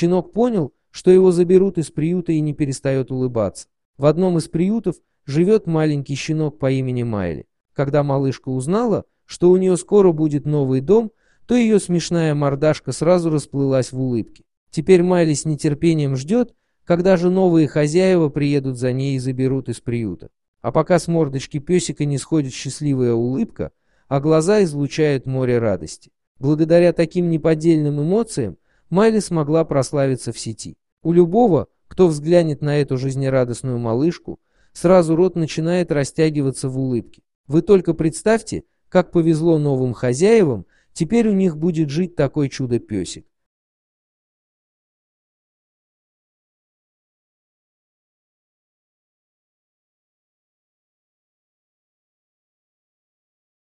Щенок понял, что его заберут из приюта и не перестает улыбаться. В одном из приютов живет маленький щенок по имени Майли. Когда малышка узнала, что у нее скоро будет новый дом, то ее смешная мордашка сразу расплылась в улыбке. Теперь Майли с нетерпением ждет, когда же новые хозяева приедут за ней и заберут из приюта. А пока с мордочки песика не сходит счастливая улыбка, а глаза излучают море радости. Благодаря таким неподдельным эмоциям Майли смогла прославиться в сети. У любого, кто взглянет на эту жизнерадостную малышку, сразу рот начинает растягиваться в улыбке. Вы только представьте, как повезло новым хозяевам, теперь у них будет жить такой чудо-песик.